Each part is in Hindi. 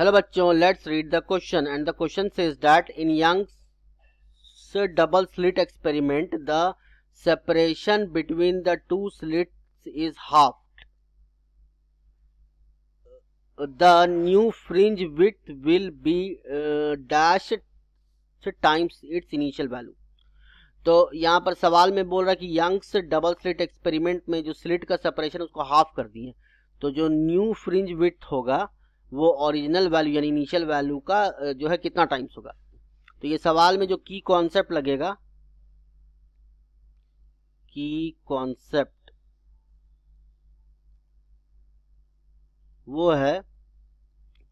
हेलो बच्चों let's read the question and the question says that in Young double slit experiment the separation between the two slit is half the new fringe width will be dash times its initial value तो यहाँ पर सवाल में बोल रहा है कि यंग्स डबल स्लिट एक्सपेरिमेंट में जो स्लिट का सेपरेशन उसको हाफ कर दिए तो जो न्यू फ्रिंज विथ होगा वो ओरिजिनल वैल्यू यानी इनिशियल वैल्यू का जो है कितना टाइम्स होगा तो ये सवाल में जो की कॉन्सेप्ट लगेगा की कॉन्सेप्ट वो है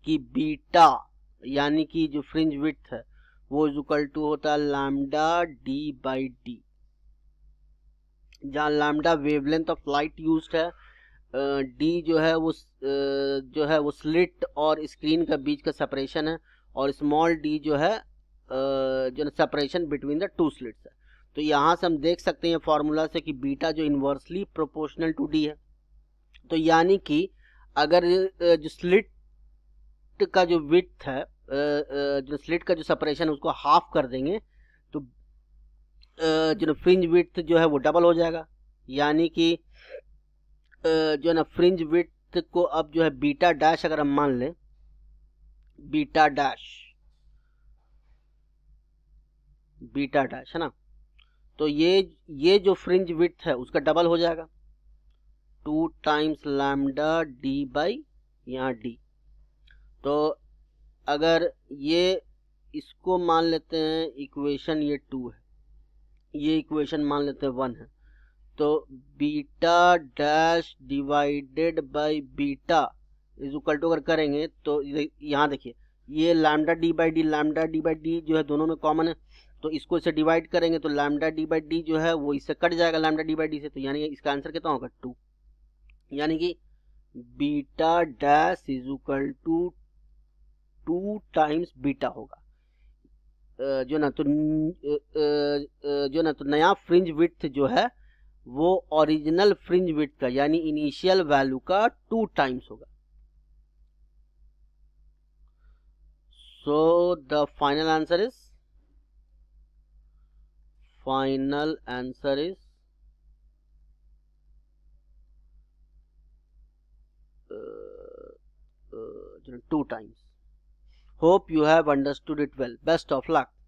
कि बीटा यानी कि जो फ्रिंज विथ है वो इजुकल टू होता है लैमडा डी बाई डी जहां lambda wavelength of light used है डी जो है वो जो है वो स्लिट और स्क्रीन का बीच का सेपरेशन है और स्मॉल डी जो है जो है separation between the two slits है तो यहाँ से हम देख सकते हैं फार्मूला से कि बीटा जो इन्वर्सली प्रोपोर्शनल टू डी है तो यानी कि अगर जो स्लिट का जो विथ है जो स्लिट का जो सेपरेशन है उसको हाफ कर देंगे तो जो फ्रिंज विथ जो है वो डबल हो जाएगा यानी कि जो है ना फ्रिंज विथ को अब जो है बीटा डैश अगर हम मान लें बीटा डैश बीटा डैश है ना तो ये ये जो फ्रिंज विथ है उसका डबल हो जाएगा two times lambda D by यहाँ डी तो अगर ये इसको मान लेते हैं इक्वेशन ये टू है ये इक्वेशन मान लेते हैं वन है तो beta dash divided by beta is equal to अगर करेंगे तो यहाँ देखिए ये lambda D by D lambda D by D जो है दोनों में कॉमन है तो इसको इसे डिवाइड करेंगे तो लैमडा डी बाई डी जो है वो इससे कट जाएगा लैमडा डी बाई डी से तो यानी इसका आंसर कितना होगा टू यानी कि beta dash is equal to two times beta होगा जो ना तो जो ना तो नया फ्रिंज विथ जो है वो ओरिजिनल फ्रिंज विथ का यानी इनिशियल वैल्यू का टू टाइम्स होगा so the final answer is final answer is two times hope you have understood it well best of luck